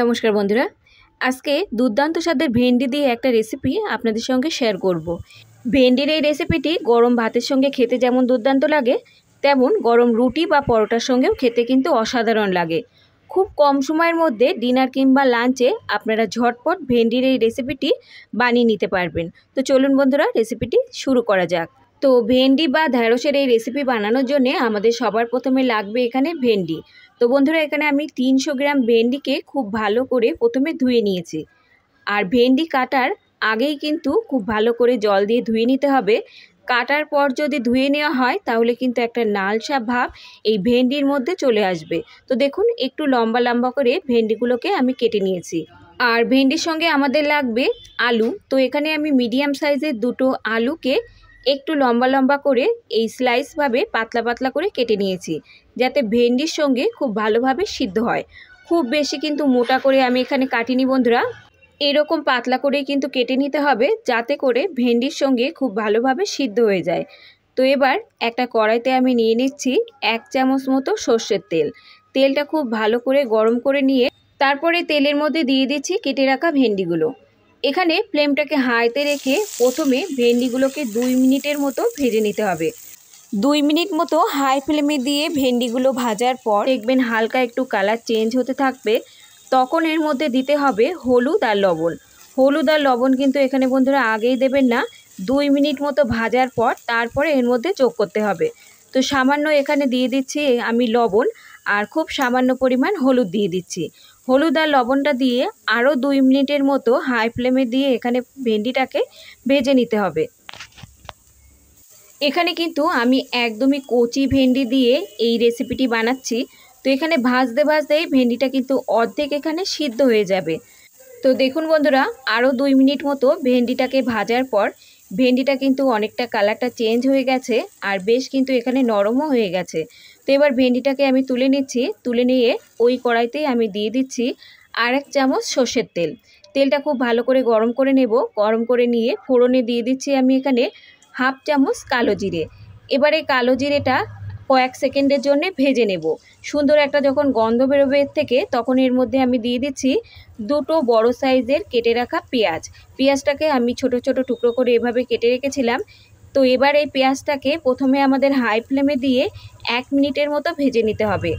নমস্কার বন্ধুরা আজকে দুর্দান্ত স্বাদের ভেন্ডি দিয়ে একটা রেসিপি আপনাদের সঙ্গে শেয়ার করব। ভেন্ডির এই রেসিপিটি গরম ভাতের সঙ্গে খেতে যেমন দুর্দান্ত লাগে তেমন গরম রুটি বা পরোটার সঙ্গেও খেতে কিন্তু অসাধারণ লাগে খুব কম সময়ের মধ্যে ডিনার কিংবা লাঞ্চে আপনারা ঝটপট ভেন্ডির এই রেসিপিটি বানিয়ে নিতে পারবেন তো চলুন বন্ধুরা রেসিপিটি শুরু করা যাক তো ভেন্ডি বা ঢ্যাঁড়সের এই রেসিপি বানানোর জন্যে আমাদের সবার প্রথমে লাগবে এখানে ভেন্ডি তো বন্ধুরা এখানে আমি তিনশো গ্রাম ভেন্ডিকে খুব ভালো করে প্রথমে ধুয়ে নিয়েছি আর ভেন্ডি কাটার আগেই কিন্তু খুব ভালো করে জল দিয়ে ধুয়ে নিতে হবে কাটার পর যদি ধুয়ে নেওয়া হয় তাহলে কিন্তু একটা নালসা ভাব এই ভেন্ডির মধ্যে চলে আসবে তো দেখুন একটু লম্বা লম্বা করে ভেন্ডিগুলোকে আমি কেটে নিয়েছি আর ভেন্ডির সঙ্গে আমাদের লাগবে আলু তো এখানে আমি মিডিয়াম সাইজের দুটো আলুকে একটু লম্বা লম্বা করে এই স্লাইসভাবে পাতলা পাতলা করে কেটে নিয়েছি যাতে ভেন্ডির সঙ্গে খুব ভালোভাবে সিদ্ধ হয় খুব বেশি কিন্তু মোটা করে আমি এখানে কাটিনি বন্ধুরা এরকম পাতলা করেই কিন্তু কেটে নিতে হবে যাতে করে ভেন্ডির সঙ্গে খুব ভালোভাবে সিদ্ধ হয়ে যায় তো এবার একটা কড়াইতে আমি নিয়ে নিচ্ছি এক চামচ মতো সর্ষের তেল তেলটা খুব ভালো করে গরম করে নিয়ে তারপরে তেলের মধ্যে দিয়ে দিচ্ছি কেটে রাখা ভেন্ডিগুলো এখানে ফ্লেমটাকে হাইতে রেখে প্রথমে ভেন্ডিগুলোকে দুই মিনিটের মতো ভেজে নিতে হবে দুই মিনিট মতো হাই ফ্লেমে দিয়ে ভেন্ডিগুলো ভাজার পর দেখবেন হালকা একটু কালার চেঞ্জ হতে থাকবে তখন এর মধ্যে দিতে হবে হলুদ আর লবণ হলুদ আর লবণ কিন্তু এখানে বন্ধুরা আগেই দেবেন না দুই মিনিট মতো ভাজার পর তারপরে এর মধ্যে যোগ করতে হবে তো সামান্য এখানে দিয়ে দিচ্ছি আমি লবণ আর খুব সামান্য পরিমাণ হলুদ দিয়ে দিচ্ছি হলুদ আর লবণটা দিয়ে আরও দুই মিনিটের মতো হাই ফ্লেমে দিয়ে এখানে ভেন্ডিটাকে ভেজে নিতে হবে এখানে কিন্তু আমি একদমই কচি ভেন্ডি দিয়ে এই রেসিপিটি বানাচ্ছি তো এখানে ভাজতে ভাজতেই ভেন্ডিটা কিন্তু অর্ধেক এখানে সিদ্ধ হয়ে যাবে তো দেখুন বন্ধুরা আরও দুই মিনিট মতো ভেন্ডিটাকে ভাজার পর ভেন্ডিটা কিন্তু অনেকটা কালারটা চেঞ্জ হয়ে গেছে আর বেশ কিন্তু এখানে নরমও হয়ে গেছে তো এবার ভেন্ডিটাকে আমি তুলে নিচ্ছি তুলে নিয়ে ওই কড়াইতেই আমি দিয়ে দিচ্ছি আর এক চামচ সর্ষের তেল তেলটা খুব ভালো করে গরম করে নেব গরম করে নিয়ে ফোড়নে দিয়ে দিচ্ছি আমি এখানে হাফ চামচ কালো জিরে এবারে কালো জিরেটা কয়েক সেকেন্ডের জন্য ভেজে নেব সুন্দর একটা যখন গন্ধ বেরোবে এর থেকে তখন এর মধ্যে আমি দিয়ে দিচ্ছি দুটো বড় সাইজের কেটে রাখা পেঁয়াজ পেঁয়াজটাকে আমি ছোট ছোট টুকরো করে এভাবে কেটে রেখেছিলাম তো এবার এই পেঁয়াজটাকে প্রথমে আমাদের হাই ফ্লেমে দিয়ে এক মিনিটের মতো ভেজে নিতে হবে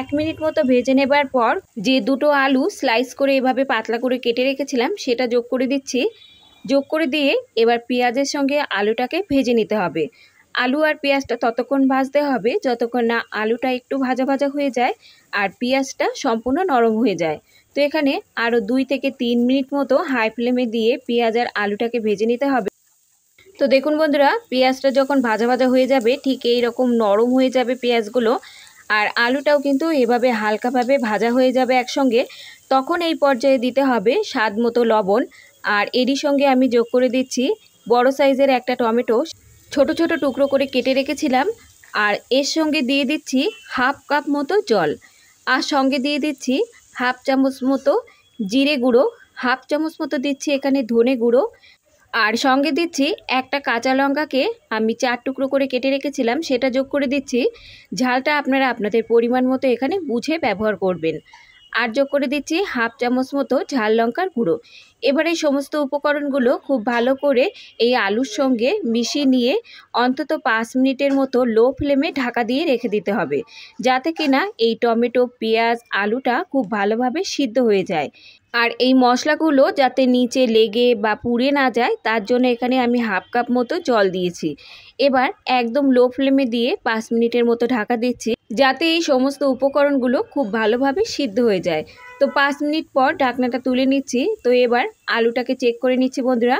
এক মিনিট মতো ভেজে নেবার পর যে দুটো আলু স্লাইস করে এভাবে পাতলা করে কেটে রেখেছিলাম সেটা যোগ করে দিচ্ছি যোগ করে দিয়ে এবার পেঁয়াজের সঙ্গে আলুটাকে ভেজে নিতে হবে আলু আর পেঁয়াজটা ততক্ষণ ভাজতে হবে যতক্ষণ না আলুটা একটু ভাজা ভাজা হয়ে যায় আর পেঁয়াজটা সম্পূর্ণ নরম হয়ে যায় তো এখানে আরও দুই থেকে তিন মিনিট মতো হাই ফ্লেমে দিয়ে পেঁয়াজ আর আলুটাকে ভেজে নিতে হবে তো দেখুন বন্ধুরা পেঁয়াজটা যখন ভাজা ভাজা হয়ে যাবে ঠিক এই রকম নরম হয়ে যাবে পেঁয়াজগুলো আর আলুটাও কিন্তু এভাবে হালকাভাবে ভাজা হয়ে যাবে একসঙ্গে তখন এই পর্যায়ে দিতে হবে স্বাদ মতো লবণ আর এরই সঙ্গে আমি যোগ করে দিচ্ছি বড় সাইজের একটা টমেটো ছোট ছোট টুকরো করে কেটে রেখেছিলাম আর এর সঙ্গে দিয়ে দিচ্ছি হাফ কাপ মতো জল আর সঙ্গে দিয়ে দিচ্ছি হাফ চামচ মতো জিরে গুঁড়ো হাফ চামচ মতো দিচ্ছি এখানে ধনে গুঁড়ো আর সঙ্গে দিচ্ছি একটা কাঁচা লঙ্কাকে আমি চার টুকরো করে কেটে রেখেছিলাম সেটা যোগ করে দিচ্ছি ঝালটা আপনারা আপনাদের পরিমাণ মতো এখানে বুঝে ব্যবহার করবেন আর যোগ করে দিচ্ছি হাফ চামচ মতো ঝাল লঙ্কার গুঁড়ো এবার এই সমস্ত উপকরণগুলো খুব ভালো করে এই আলুর সঙ্গে মিশিয়ে নিয়ে অন্তত পাঁচ মিনিটের মতো লো ফ্লেমে ঢাকা দিয়ে রেখে দিতে হবে যাতে কিনা এই টমেটো পেঁয়াজ আলুটা খুব ভালোভাবে সিদ্ধ হয়ে যায় আর এই মশলাগুলো যাতে নিচে লেগে বা পুড়ে না যায় তার জন্য এখানে আমি হাফ কাপ মতো জল দিয়েছি এবার একদম লো ফ্লেমে দিয়ে পাঁচ মিনিটের মতো ঢাকা দিচ্ছি যাতে এই সমস্ত উপকরণগুলো খুব ভালোভাবে সিদ্ধ হয়ে যায় তো পাঁচ মিনিট পর ঢাকনাটা তুলে নিচ্ছি তো এবার আলুটাকে চেক করে নিচ্ছি বন্ধুরা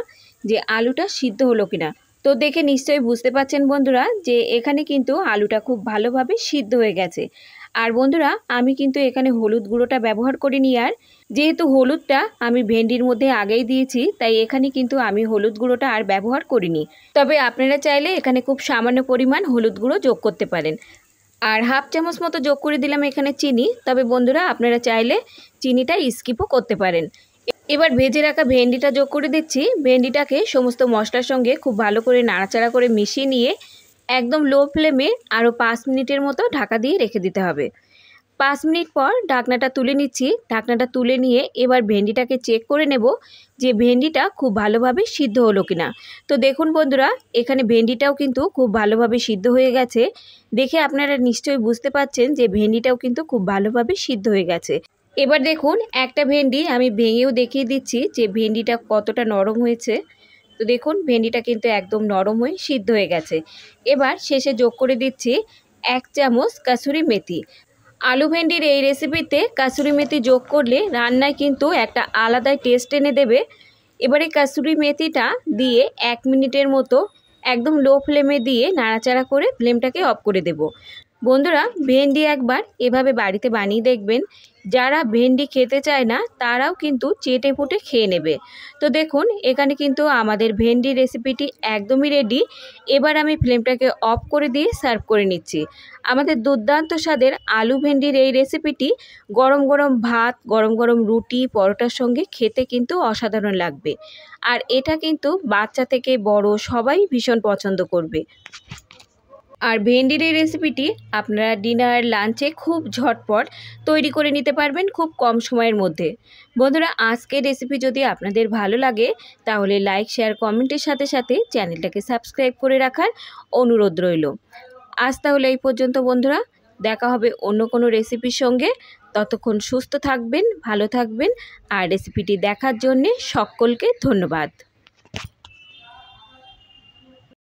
যে আলুটা সিদ্ধ হলো কিনা তো দেখে নিশ্চয়ই বুঝতে পাচ্ছেন বন্ধুরা যে এখানে কিন্তু আলুটা খুব ভালোভাবে সিদ্ধ হয়ে গেছে আর বন্ধুরা আমি কিন্তু এখানে হলুদ গুঁড়োটা ব্যবহার করিনি আর যেহেতু হলুদটা আমি ভেন্ডির মধ্যে আগেই দিয়েছি তাই এখানে কিন্তু আমি হলুদ গুঁড়োটা আর ব্যবহার করিনি তবে আপনারা চাইলে এখানে খুব সামান্য পরিমাণ হলুদ গুঁড়ো যোগ করতে পারেন আর হাফ চামচ মতো যোগ করে দিলাম এখানে চিনি তবে বন্ধুরা আপনারা চাইলে চিনিটা স্কিপও করতে পারেন এবার ভেজে রাখা ভেন্ডিটা যোগ করে দিচ্ছি ভেন্ডিটাকে সমস্ত মশলার সঙ্গে খুব ভালো করে নাড়াচাড়া করে মিশিয়ে নিয়ে একদম লো ফ্লেমে আরও পাঁচ মিনিটের মতো ঢাকা দিয়ে রেখে দিতে হবে পাঁচ মিনিট পর ঢাকনাটা তুলে নিচ্ছি ঢাকনাটা তুলে নিয়ে এবার ভেন্ডিটাকে চেক করে নেব যে ভেন্ডিটা খুব ভালোভাবে সিদ্ধ হলো কিনা তো দেখুন বন্ধুরা এখানে ভেন্ডিটাও কিন্তু খুব ভালোভাবে সিদ্ধ হয়ে গেছে দেখে আপনারা নিশ্চয়ই বুঝতে পাচ্ছেন যে ভেন্ডিটাও কিন্তু খুব ভালোভাবে সিদ্ধ হয়ে গেছে এবার দেখুন একটা ভেন্ডি আমি ভেঙেও দেখিয়ে দিচ্ছি যে ভেন্ডিটা কতটা নরম হয়েছে তো দেখুন ভেন্ডিটা কিন্তু একদম নরম হয়ে সিদ্ধ হয়ে গেছে এবার শেষে যোগ করে দিচ্ছি এক চামচ কাসুরি মেথি আলু ভেন্ডির এই রেসিপিতে কাসুরি মেথি যোগ করলে রান্নায় কিন্তু একটা আলাদাই টেস্ট এনে দেবে এবারে কাসুরি মেথিটা দিয়ে এক মিনিটের মতো একদম লো ফ্লেমে দিয়ে নাড়াচাড়া করে ফ্লেমটাকে অফ করে দেব বন্ধুরা ভেন্ডি একবার এভাবে বাড়িতে বানিয়ে দেখবেন যারা ভেন্ডি খেতে চায় না তারাও কিন্তু চেটে ফুটে খেয়ে নেবে তো দেখুন এখানে কিন্তু আমাদের ভেন্ডি রেসিপিটি একদমই রেডি এবার আমি ফ্লেমটাকে অফ করে দিয়ে সার্ভ করে নিচ্ছি আমাদের দুর্দান্ত স্বাদের আলু ভেন্ডির এই রেসিপিটি গরম গরম ভাত গরম গরম রুটি পরোটার সঙ্গে খেতে কিন্তু অসাধারণ লাগবে আর এটা কিন্তু বাচ্চা থেকে বড় সবাই ভীষণ পছন্দ করবে আর ভেন্ডির এই রেসিপিটি আপনারা ডিনার লাঞ্চে খুব ঝটপট তৈরি করে নিতে পারবেন খুব কম সময়ের মধ্যে বন্ধুরা আজকের রেসিপি যদি আপনাদের ভালো লাগে তাহলে লাইক শেয়ার কমেন্টের সাথে সাথে চ্যানেলটাকে সাবস্ক্রাইব করে রাখার অনুরোধ রইল আজ তাহলে এই পর্যন্ত বন্ধুরা দেখা হবে অন্য কোনো রেসিপির সঙ্গে ততক্ষণ সুস্থ থাকবেন ভালো থাকবেন আর রেসিপিটি দেখার জন্যে সকলকে ধন্যবাদ